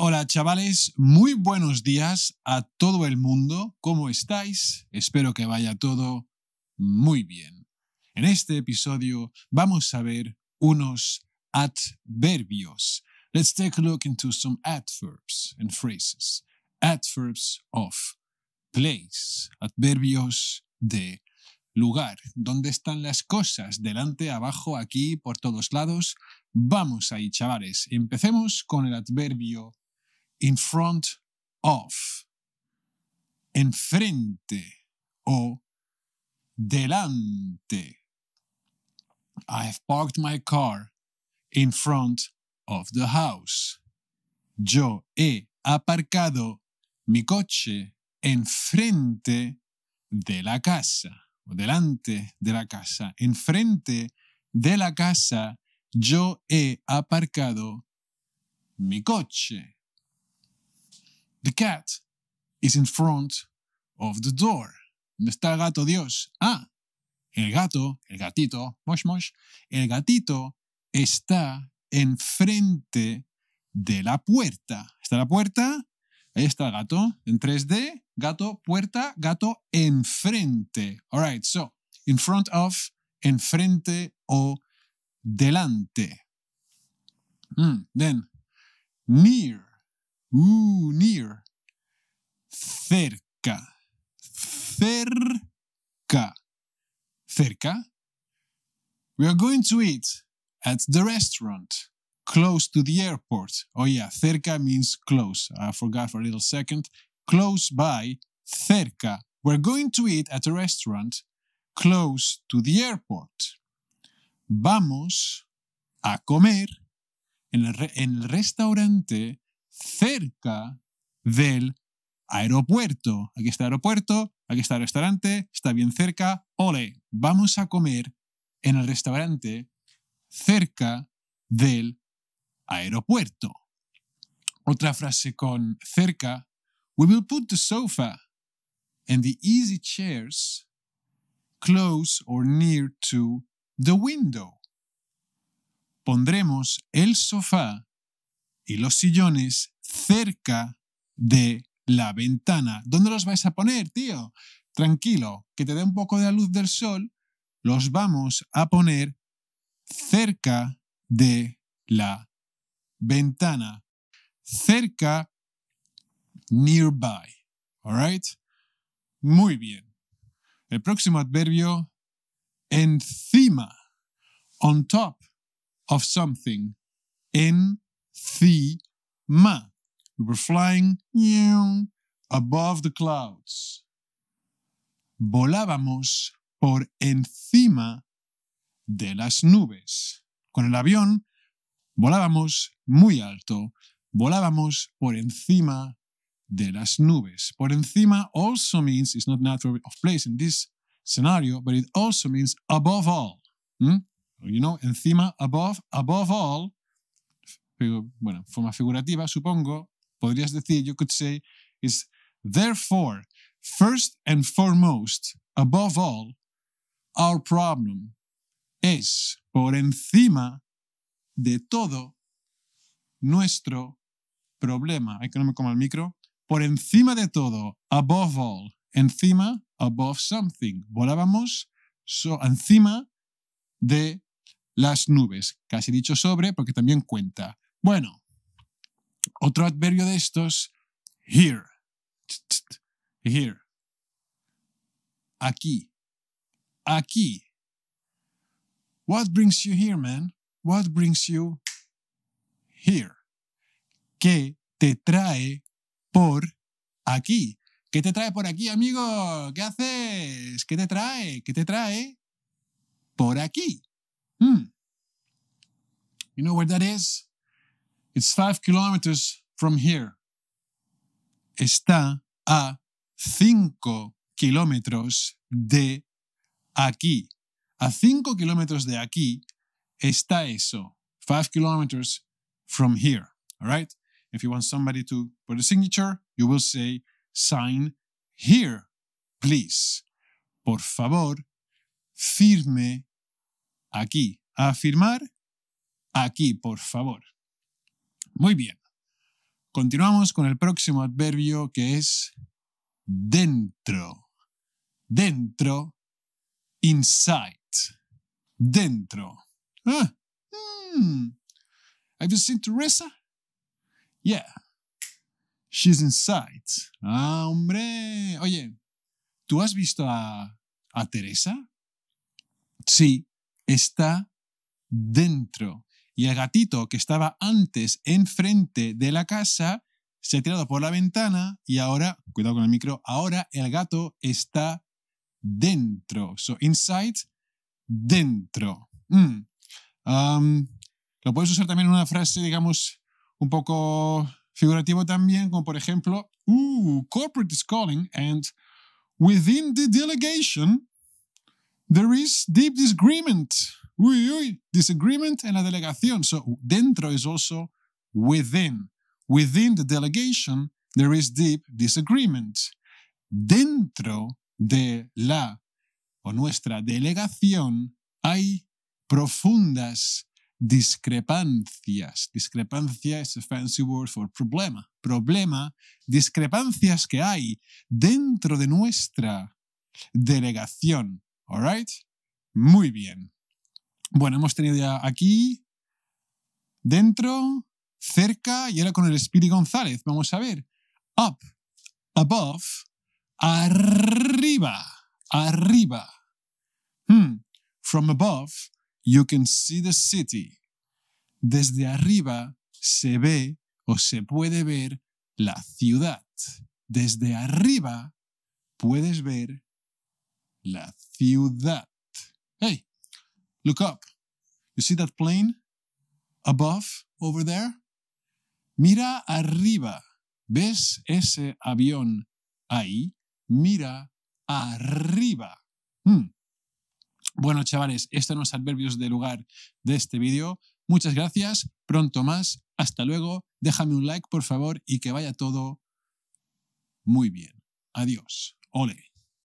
Hola chavales, muy buenos días a todo el mundo. ¿Cómo estáis? Espero que vaya todo muy bien. En este episodio vamos a ver unos adverbios. Let's take a look into some adverbs and phrases. Adverbs of place, adverbios de lugar, dónde están las cosas, delante, abajo, aquí, por todos lados. Vamos ahí, chavales. Empecemos con el adverbio in front of, enfrente o delante. I have parked my car in front of the house. Yo he aparcado mi coche enfrente de la casa, o delante de la casa. Enfrente de la casa, yo he aparcado mi coche. The cat is in front of the door. ¿Dónde está el gato Dios? Ah, el gato, el gatito, mosh mosh, el gatito está enfrente de la puerta. ¿Está la puerta? Ahí está el gato en 3D, gato, puerta, gato, enfrente. All right, so, in front of, enfrente o delante. Mm, then, near Ooh, near. Cerca. Cerca. Cerca. We are going to eat at the restaurant close to the airport. Oh yeah, cerca means close. I forgot for a little second. Close by, cerca. We're going to eat at a restaurant close to the airport. Vamos a comer en el, en el restaurante cerca del aeropuerto. Aquí está el aeropuerto, aquí está el restaurante, está bien cerca. Ole, vamos a comer en el restaurante cerca del aeropuerto. Otra frase con cerca. We will put the sofa and the easy chairs close or near to the window. Pondremos el sofá y los sillones cerca de la ventana. ¿Dónde los vais a poner, tío? Tranquilo, que te dé un poco de la luz del sol, los vamos a poner cerca de la ventana. Cerca, nearby. right Muy bien. El próximo adverbio, encima. On top of something. En ma We were flying above the clouds. Volábamos por encima de las nubes. Con el avión volábamos muy alto, volábamos por encima de las nubes. Por encima also means, it's not natural of place in this scenario, but it also means above all. Hmm? You know, encima, above, above all, bueno, forma figurativa, supongo, podrías decir, you could say, is therefore, first and foremost, above all, our problem es por encima de todo nuestro problema. Hay que no me coma el micro. Por encima de todo, above all, encima, above something. Volábamos encima de las nubes. Casi dicho sobre, porque también cuenta. Bueno, otro adverbio de estos, here. Here. Aquí. Aquí. What brings you here, man? What brings you here? ¿Qué te trae por aquí? ¿Qué te trae por aquí, amigo? ¿Qué haces? ¿Qué te trae? ¿Qué te trae por aquí? Hmm. You know where that is? It's five kilometers from here. Está a cinco kilómetros de aquí. A cinco kilómetros de aquí está eso. Five kilometers from here. All right? If you want somebody to put a signature, you will say, sign here, please. Por favor, firme aquí. A firmar aquí, por favor. Muy bien. Continuamos con el próximo adverbio que es dentro. Dentro, inside. Dentro. has ah, visto hmm. Have seen Teresa? Yeah. She's inside. Ah, hombre. Oye, ¿tú has visto a Teresa? Sí, está dentro y el gatito que estaba antes enfrente de la casa se ha tirado por la ventana y ahora, cuidado con el micro, ahora el gato está dentro. So inside, dentro. Mm. lo puedes usar también en una frase, digamos, un poco figurativo también, como por ejemplo, corporate is calling and within the delegation there is deep disagreement uy, uy, disagreement en la delegación. So dentro is also within. Within the delegation, there is deep disagreement. Dentro de la o nuestra delegación hay profundas discrepancias. Discrepancia es a fancy word for problema. Problema, discrepancias que hay dentro de nuestra delegación. All right? Muy bien. Bueno, hemos tenido ya aquí, dentro, cerca y ahora con el Espíritu González. Vamos a ver. Up, above, arriba, arriba. Hmm, from above, you can see the city. Desde arriba se ve o se puede ver la ciudad. Desde arriba puedes ver la ciudad. ¡Hey! Look up. You see that plane above, over there? Mira arriba. ¿Ves ese avión ahí? Mira arriba. Hmm. Bueno, chavales, estos son los adverbios de lugar de este vídeo. Muchas gracias, pronto más, hasta luego, déjame un like por favor y que vaya todo muy bien. Adiós. Ole.